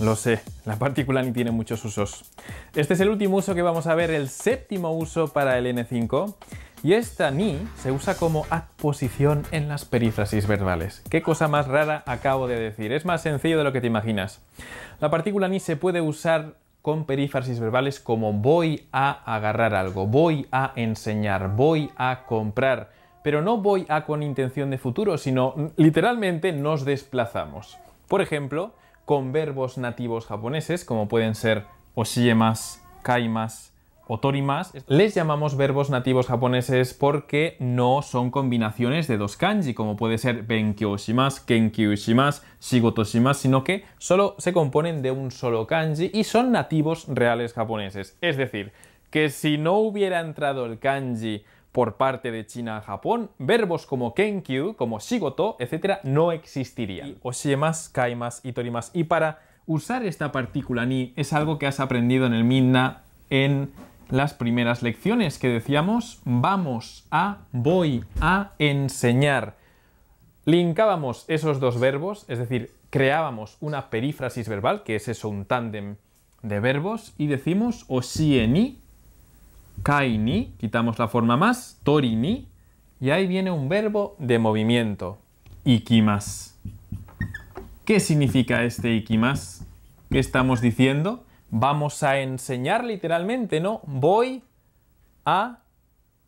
Lo sé, la partícula ni tiene muchos usos. Este es el último uso que vamos a ver, el séptimo uso para el N5. Y esta ni se usa como adposición en las perífrasis verbales. Qué cosa más rara acabo de decir. Es más sencillo de lo que te imaginas. La partícula ni se puede usar con perífrasis verbales como voy a agarrar algo, voy a enseñar, voy a comprar. Pero no voy a con intención de futuro, sino literalmente nos desplazamos. Por ejemplo, con verbos nativos japoneses, como pueden ser oshiemas, kaimas, o torimas, les llamamos verbos nativos japoneses porque no son combinaciones de dos kanji, como puede ser benkyoshimas, kenkyushimas, shigotoshimas, sino que solo se componen de un solo kanji y son nativos reales japoneses. Es decir, que si no hubiera entrado el kanji por parte de China a Japón, verbos como kenkyu, como shigoto, etcétera, no existirían. Oshiemas, kaimas, itorimas. Y para usar esta partícula ni es algo que has aprendido en el Minna en las primeras lecciones que decíamos, vamos a, voy a enseñar. Linkábamos esos dos verbos, es decir, creábamos una perífrasis verbal, que es eso, un tándem de verbos, y decimos ni Kaini, quitamos la forma más, torini, y ahí viene un verbo de movimiento, ikimas. ¿Qué significa este ikimas? ¿Qué estamos diciendo? Vamos a enseñar literalmente, ¿no? Voy a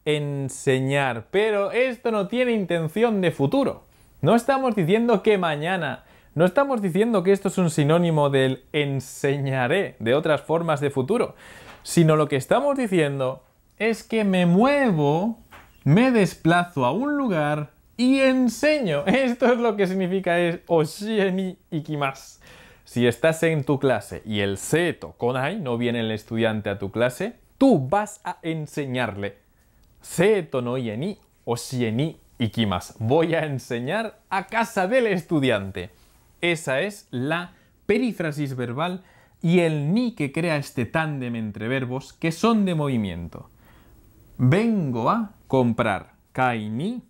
enseñar, pero esto no tiene intención de futuro. No estamos diciendo que mañana, no estamos diciendo que esto es un sinónimo del enseñaré, de otras formas de futuro, sino lo que estamos diciendo es que me muevo, me desplazo a un lugar y enseño. Esto es lo que significa es Oshieni Ikimas. Si estás en tu clase y el seto konai no viene el estudiante a tu clase, tú vas a enseñarle. Seto no yeni Oshieni Ikimas. Voy a enseñar a casa del estudiante. Esa es la perífrasis verbal y el ni que crea este tándem entre verbos que son de movimiento. Vengo a comprar kai ni,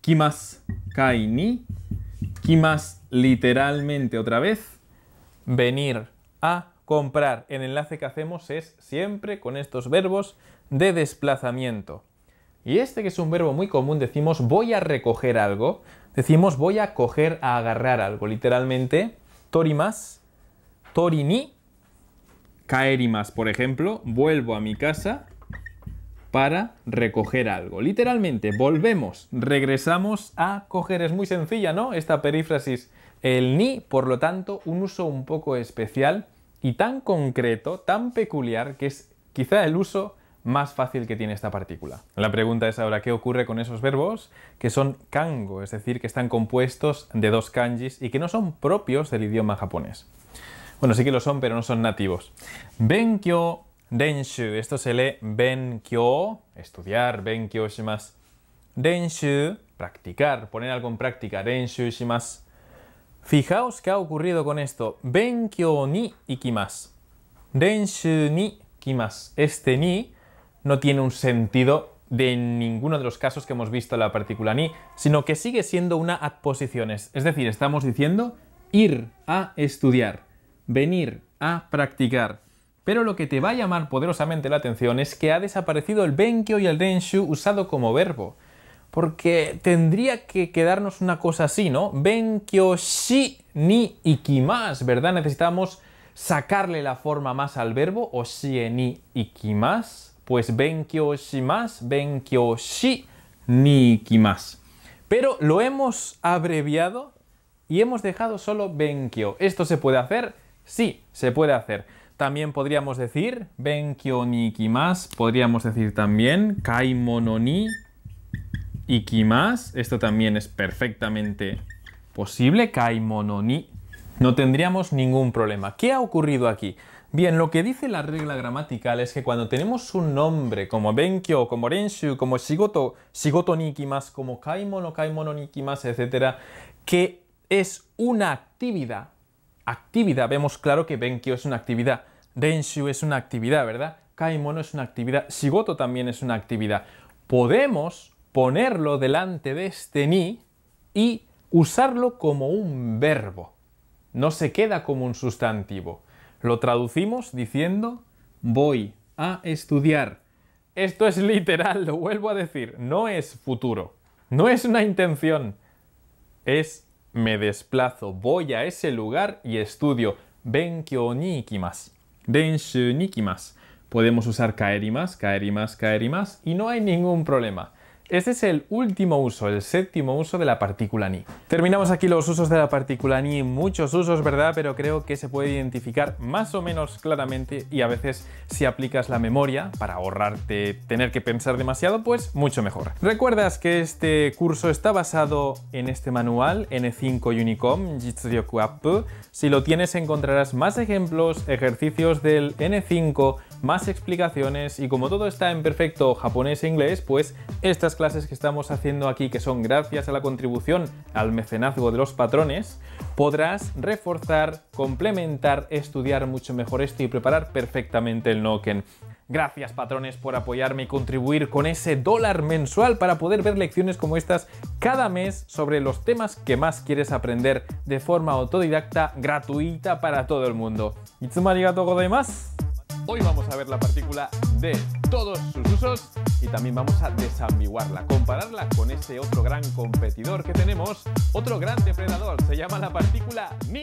kimas kai ni, kimas literalmente otra vez, venir a comprar. El enlace que hacemos es siempre con estos verbos de desplazamiento. Y este que es un verbo muy común decimos voy a recoger algo, decimos voy a coger a agarrar algo, literalmente torimas Tori ni kaerimas, por ejemplo, vuelvo a mi casa para recoger algo. Literalmente, volvemos, regresamos a coger. Es muy sencilla, ¿no? Esta perífrasis, el ni, por lo tanto, un uso un poco especial y tan concreto, tan peculiar, que es quizá el uso más fácil que tiene esta partícula. La pregunta es ahora qué ocurre con esos verbos que son kango, es decir, que están compuestos de dos kanjis y que no son propios del idioma japonés. Bueno, sí que lo son, pero no son nativos. Benkyo Denshu. Esto se lee Benkyo, estudiar, Benkyo shimasu. Denshu, practicar, poner algo en práctica, Denshu shimasu. Fijaos qué ha ocurrido con esto. Benkyo ni ikimasu. Denshu ni kimasu. Este ni no tiene un sentido de ninguno de los casos que hemos visto en la partícula ni, sino que sigue siendo una adposición. Es decir, estamos diciendo ir a estudiar venir a practicar. Pero lo que te va a llamar poderosamente la atención es que ha desaparecido el benkyo y el denshu usado como verbo. Porque tendría que quedarnos una cosa así, ¿no? Benkyo, shi, ni, ikimas, ¿verdad? Necesitamos sacarle la forma más al verbo, o shi, ni, ikimas. Pues benkyo, shimas, benkyo, shi, ni, ikimas. Pero lo hemos abreviado y hemos dejado solo benkyo. Esto se puede hacer Sí, se puede hacer. También podríamos decir Benkyo ni ikimasu, Podríamos decir también Kaimono ni ikimas. Esto también es perfectamente posible. Kaimono ni. No tendríamos ningún problema. ¿Qué ha ocurrido aquí? Bien, lo que dice la regla gramatical es que cuando tenemos un nombre como Benkyo, como Renshu, como Shigoto, Shigoto Nikimas, como Kaimono, Kaimono ikimasu, etc., que es una actividad actividad, vemos claro que Benkyo es una actividad, Denshu es una actividad, ¿verdad? Kaimono es una actividad, Shigoto también es una actividad. Podemos ponerlo delante de este ni y usarlo como un verbo. No se queda como un sustantivo. Lo traducimos diciendo voy a estudiar. Esto es literal, lo vuelvo a decir, no es futuro, no es una intención, es me desplazo, voy a ese lugar y estudio. Benkyo ni ikimasu. Denshu ni ikimasu. Podemos usar kaerimas, kaerimas, más y no hay ningún problema. Este es el último uso, el séptimo uso de la partícula ni. Terminamos aquí los usos de la partícula ni, muchos usos, ¿verdad? Pero creo que se puede identificar más o menos claramente y a veces si aplicas la memoria para ahorrarte tener que pensar demasiado, pues mucho mejor. Recuerdas que este curso está basado en este manual N5 Unicom Jitsuryoku Si lo tienes encontrarás más ejemplos, ejercicios del N5 más explicaciones y como todo está en perfecto japonés e inglés, pues estas clases que estamos haciendo aquí, que son gracias a la contribución al mecenazgo de los patrones, podrás reforzar, complementar, estudiar mucho mejor esto y preparar perfectamente el Noken. Gracias patrones por apoyarme y contribuir con ese dólar mensual para poder ver lecciones como estas cada mes sobre los temas que más quieres aprender de forma autodidacta gratuita para todo el mundo. más Hoy vamos a ver la partícula de todos sus usos y también vamos a desambiguarla, compararla con ese otro gran competidor que tenemos, otro gran depredador, se llama la partícula Ni.